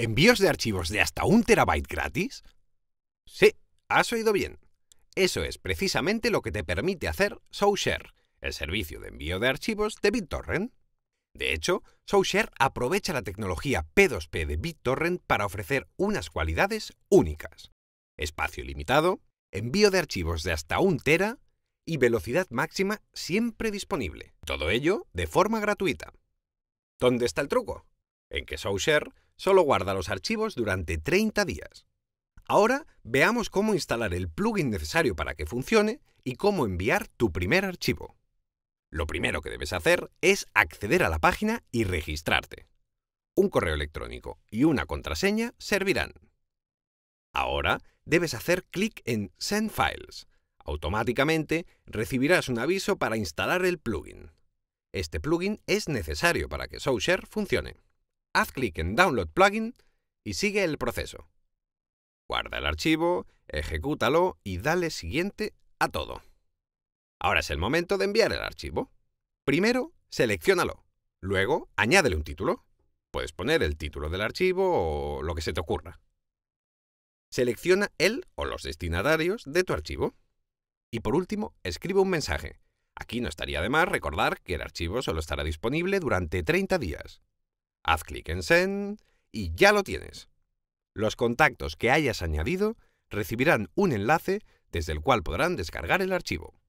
¿Envíos de archivos de hasta un terabyte gratis? Sí, has oído bien. Eso es precisamente lo que te permite hacer Soushare, el servicio de envío de archivos de BitTorrent. De hecho, Soushare aprovecha la tecnología P2P de BitTorrent para ofrecer unas cualidades únicas. Espacio limitado, envío de archivos de hasta un tera y velocidad máxima siempre disponible. Todo ello de forma gratuita. ¿Dónde está el truco? En que Soushare... Solo guarda los archivos durante 30 días. Ahora veamos cómo instalar el plugin necesario para que funcione y cómo enviar tu primer archivo. Lo primero que debes hacer es acceder a la página y registrarte. Un correo electrónico y una contraseña servirán. Ahora debes hacer clic en Send Files. Automáticamente recibirás un aviso para instalar el plugin. Este plugin es necesario para que ShowShare funcione haz clic en Download Plugin y sigue el proceso. Guarda el archivo, ejecútalo y dale siguiente a todo. Ahora es el momento de enviar el archivo. Primero, seleccionalo. Luego, añádele un título. Puedes poner el título del archivo o lo que se te ocurra. Selecciona el o los destinatarios de tu archivo. Y por último, escribe un mensaje. Aquí no estaría de más recordar que el archivo solo estará disponible durante 30 días. Haz clic en Send y ya lo tienes. Los contactos que hayas añadido recibirán un enlace desde el cual podrán descargar el archivo.